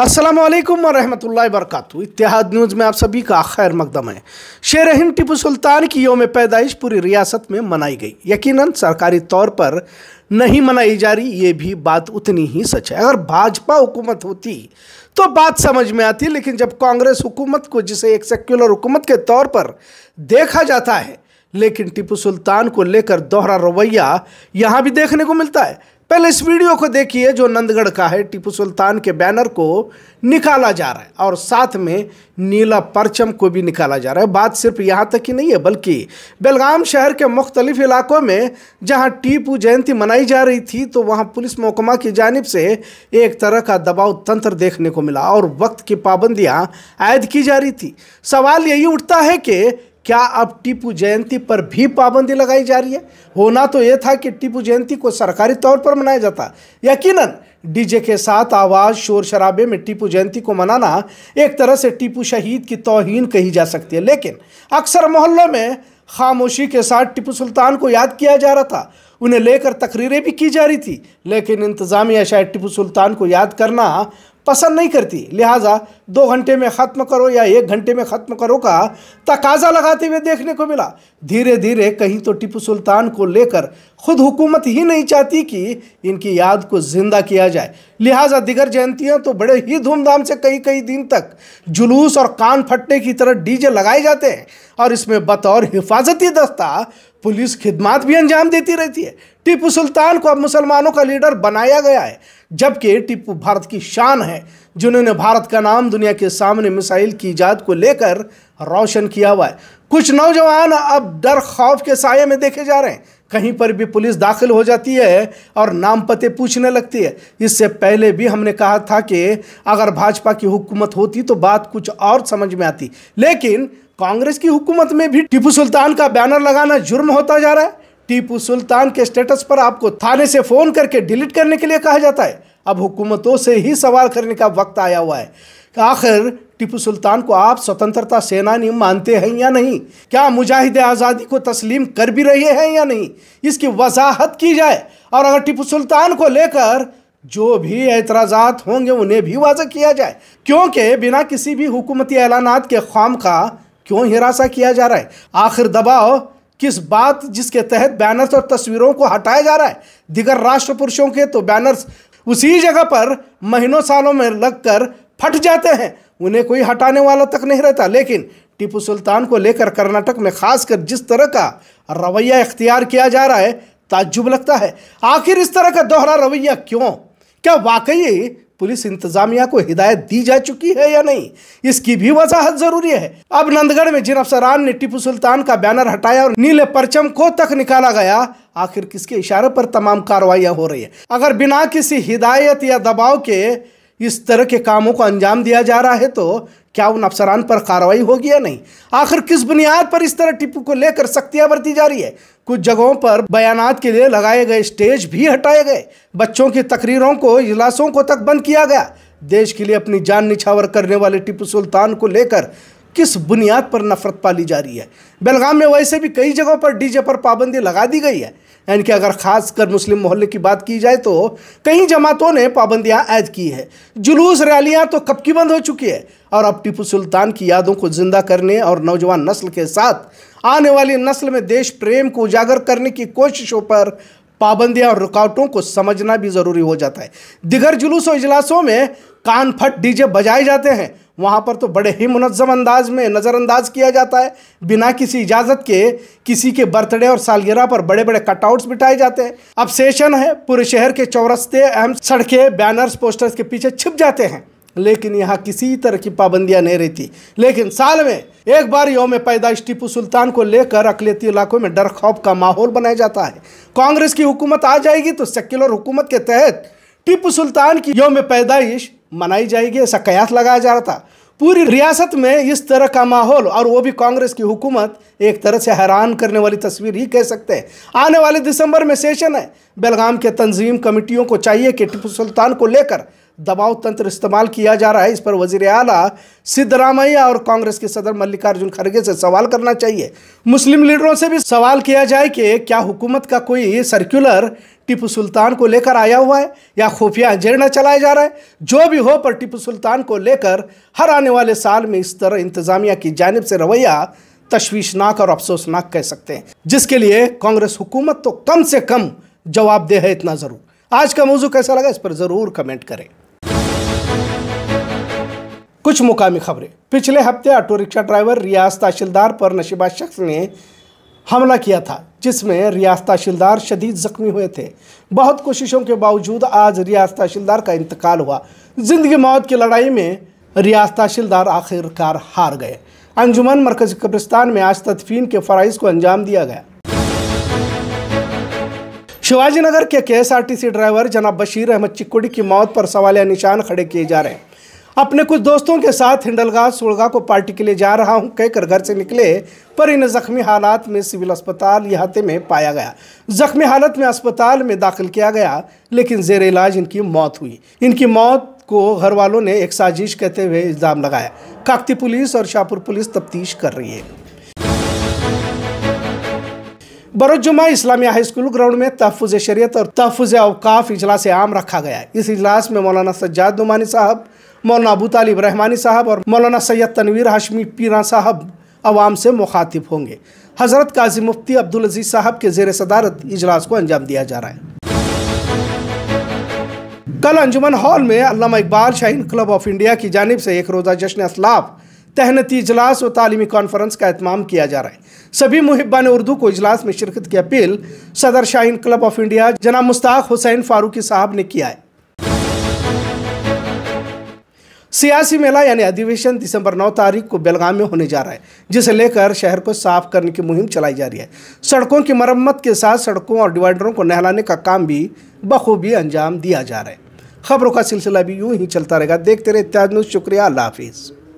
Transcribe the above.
असलकम वरहमल वरक इतिहाद न्यूज़ में आप सभी का खैर मकदम है शेर हिंद टिपू सुल्तान की योम पैदाइश पूरी रियासत में मनाई गई यकीनन सरकारी तौर पर नहीं मनाई जा रही ये भी बात उतनी ही सच है अगर भाजपा हुकूमत होती तो बात समझ में आती लेकिन जब कांग्रेस हुकूमत को जिसे एक सेक्युलर हुकूमत के तौर पर देखा जाता है लेकिन टिपू सुल्तान को लेकर दोहरा रवैया यहाँ भी देखने को मिलता है पहले इस वीडियो को देखिए जो नंदगढ़ का है टीपू सुल्तान के बैनर को निकाला जा रहा है और साथ में नीला परचम को भी निकाला जा रहा है बात सिर्फ यहाँ तक ही नहीं है बल्कि बेलगाम शहर के मुख्तलिफ इलाकों में जहाँ टीपू जयंती मनाई जा रही थी तो वहाँ पुलिस महकमा की जानब से एक तरह का दबाव तंत्र देखने को मिला और वक्त की पाबंदियाँ आयद की जा रही थी सवाल यही उठता है कि क्या अब टीपू जयंती पर भी पाबंदी लगाई जा रही है होना तो यह था कि टीपू जयंती को सरकारी तौर पर मनाया जाता यकीनन डीजे के साथ आवाज़ शोर शराबे में टीपू जयंती को मनाना एक तरह से टीपू शहीद की तोहन कही जा सकती है लेकिन अक्सर मोहल्लों में खामोशी के साथ टीपू सुल्तान को याद किया जा रहा था उन्हें लेकर तकरीरें भी की जा रही थी लेकिन इंतज़ामिया शायद टीपू सुल्तान को याद करना पसंद नहीं करती लिहाजा दो घंटे में ख़त्म करो या एक घंटे में ख़त्म करो का तकाजा लगाते हुए देखने को मिला धीरे धीरे कहीं तो टिपू सुल्तान को लेकर खुद हुकूमत ही नहीं चाहती कि इनकी याद को ज़िंदा किया जाए लिहाजा दिगर जयंतियाँ तो बड़े ही धूमधाम से कई कई दिन तक जुलूस और कान फटने की तरह डीजे लगाए जाते हैं और इसमें बतौर हिफाजती दस्ता पुलिस खिदमत भी अंजाम देती रहती है टीपू सुल्तान को अब मुसलमानों का लीडर बनाया गया है जबकि टिप्पू भारत की शान है जिन्होंने भारत का नाम दुनिया के सामने मिसाइल की ईजाद को लेकर रोशन किया हुआ है कुछ नौजवान अब डर खौफ के साय में देखे जा रहे हैं कहीं पर भी पुलिस दाखिल हो जाती है और नाम पते पूछने लगती है इससे पहले भी हमने कहा था कि अगर भाजपा की हुकूमत होती तो बात कुछ और समझ में आती लेकिन कांग्रेस की हुकूमत में भी टीपू सुल्तान का बैनर लगाना जुर्म होता जा रहा है टीपू सुल्तान के स्टेटस पर आपको थाने से फ़ोन करके डिलीट करने के लिए कहा जाता है अब हुकूमतों से ही सवाल करने का वक्त आया हुआ है आखिर टीपू सुल्तान को आप स्वतंत्रता सेनानी मानते हैं या नहीं क्या मुजाहिद आज़ादी को तस्लीम कर भी रहे हैं या नहीं इसकी वजाहत की जाए और अगर टीपू सुल्तान को लेकर जो भी एतराज़ात होंगे उन्हें भी वाजह किया जाए क्योंकि बिना किसी भी हुकूमती ऐलानात के खाम का क्यों हिरासा किया जा रहा है आखिर दबाव किस बात जिसके तहत बैनर्स और तस्वीरों को हटाया जा रहा है दिगर राष्ट्र पुरुषों के तो बैनर्स उसी जगह पर महीनों सालों में लगकर फट जाते हैं उन्हें कोई हटाने वाला तक नहीं रहता लेकिन टीपू सुल्तान को लेकर कर्नाटक में खासकर जिस तरह का रवैया इख्तियार किया जा रहा है ताज्जुब लगता है आखिर इस तरह का दोहरा रवैया क्यों क्या वाकई पुलिस इंतजामिया को हिदायत दी जा चुकी है या नहीं इसकी भी वजाहत जरूरी है अब नंदगढ़ में जिन अफसरान ने टीपू सुल्तान का बैनर हटाया और नीले परचम को तक निकाला गया आखिर किसके इशारे पर तमाम कार्रवाई हो रही है अगर बिना किसी हिदायत या दबाव के इस तरह के कामों को अंजाम दिया जा रहा है तो क्या उन अफसरान पर कार्रवाई होगी या नहीं आखिर किस बुनियाद पर इस तरह टिप्पू को लेकर सख्तियां बरती जा रही है कुछ जगहों पर बयान के लिए लगाए गए स्टेज भी हटाए गए बच्चों की तकरीरों को इजलासों को तक बंद किया गया देश के लिए अपनी जान निछावर करने वाले टिप्पू सुल्तान को लेकर किस बुनियाद पर नफरत पाली जा रही है बेलगाम में वैसे भी कई जगहों पर डीजे पर पाबंदी लगा दी गई है यानी कि अगर खासकर मुस्लिम मोहल्ले की बात की जाए तो कई जमातों ने पाबंदियां ऐद की है जुलूस रैलियां तो कब की बंद हो चुकी है और अब टीपू सुल्तान की यादों को जिंदा करने और नौजवान नस्ल के साथ आने वाली नस्ल में देश प्रेम को उजागर करने की कोशिशों पर पाबंदियां और रुकावटों को समझना भी ज़रूरी हो जाता है दिगर जुलूस और इजलासों में कान फट डीजे बजाए जाते हैं वहाँ पर तो बड़े ही मुनज़म अंदाज में नज़रअंदाज किया जाता है बिना किसी इजाज़त के किसी के बर्थडे और सालगिरह पर बड़े बड़े कटआउट्स बिठाए जाते हैं अब सेशन है पूरे शहर के चौरस्ते अहम सड़कें बैनर्स पोस्टर्स के पीछे छिप जाते हैं लेकिन यहाँ किसी तरह की पाबंदियाँ नहीं रहती लेकिन साल में एक बार योम पैदाइश टीपू सुल्तान को लेकर अकलेती इलाकों में डर खौफ का माहौल बनाया जाता है कांग्रेस की हुकूमत आ जाएगी तो सेक्युलर हुकूमत के तहत टीपू सुल्तान की योम पैदाइश मनाई जाएगी ऐसा कयास लगाया जा रहा था पूरी रियासत में इस तरह का माहौल और वो भी कांग्रेस की हुकूमत एक तरह से हैरान करने वाली तस्वीर ही कह सकते हैं आने वाले दिसंबर में सेशन है बेलगाम के तंजीम कमेटियों को चाहिए कि टिपू सुल्तान को लेकर दबाव तंत्र इस्तेमाल किया जा रहा है इस पर वजीर अला सिद्धरामैया और कांग्रेस के सदर मल्लिकार्जुन खड़गे से सवाल करना चाहिए मुस्लिम लीडरों से भी सवाल किया जाए कि क्या हुकूमत का कोई सर्कुलर टीपू सुल्तान को लेकर आया हुआ है या खुफिया एजेंडा चलाया जा रहा है जो भी हो पर टीपू सुल्तान को लेकर हर आने वाले साल में इस तरह इंतजामिया की जानब से रवैया तशवीशनाक और अफसोसनाक कह सकते हैं जिसके लिए कांग्रेस हुकूमत तो कम से कम जवाब दे है इतना ज़रूर आज का मौजू कैसा लगा इस पर ज़रूर कमेंट करें कुछ मुकामी खबरें पिछले हफ्ते auto rickshaw driver Riyaz Tehsildar पर नशीबा शख्स ने हमला किया था जिसमें रियासत तहसीलदार शदीद ज़ख्मी हुए थे बहुत कोशिशों के बावजूद आज रियासत तहसीलदार का इंतकाल हुआ ज़िंदगी मौत की लड़ाई में रियासत तहसीलदार आखिरकार हार गए अंजुमन मरकज कब्रिस्तान में आज तदफीन के फ़रज़ को अंजाम दिया गया शिवाजी नगर के केएसआरटीसी ड्राइवर जनाब बशीर अहमद चिक्कुड़ी की मौत पर सवालिया निशान खड़े किए जा रहे हैं अपने कुछ दोस्तों के साथ हिंडलगा सुड़गा को पार्टी के लिए जा रहा हूं कहकर घर से निकले पर इन्हें जख्मी हालात में सिविल अस्पताल यहाते में पाया गया जख्मी हालत में अस्पताल में दाखिल किया गया लेकिन जेर इलाज इनकी मौत हुई इनकी मौत को घर वालों ने एक साजिश कहते हुए इल्ज़ाम लगाया काकती पुलिस और शाहपुर पुलिस तफ्तीश कर रही है बरोजुमा इस्लामिया हाई स्कूल ग्राउंड में तहफ़ शरीत और तहफुज अवकाफ इजलास आम रखा गया इस इजलास में मौलाना सज्जाद नुमानी साहब मौलाना अबू तालिब रहमानी साहब और मौलाना सैयद तनवीर हाशमी पीरा साहब आवाम से मुखातिब होंगे हज़रत काजी मुफ्ती अब्दुल अजीज़ साहब के जेर सदारत इजलास को अंजाम दिया जा रहा है कल अंजुमन हॉल में Allama Iqbal Shaheen club of India की जानब से एक रोज़ा जश्न असलाफ तहनती इजलास व तालीमी कॉन्फ्रेंस का अहतमाम किया जा रहा है सभी ने उर्दू को इजलास में शिरकत की अपील सदर शाहीन क्लब ऑफ इंडिया जना मुस्ताक हुसैन फारूकी साहब ने किया है सियासी मेला यानी अधिवेशन दिसंबर 9 तारीख को बेलगाम में होने जा रहा है जिसे लेकर शहर को साफ करने की मुहिम चलाई जा रही है सड़कों की मरम्मत के साथ सड़कों और डिवाइडरों को नहलाने का काम भी बखूबी अंजाम दिया जा रहा है खबरों का सिलसिला भी यूं ही चलता रहेगा देखते रहे त्याज शुक्रिया अल्लाह हाफिज़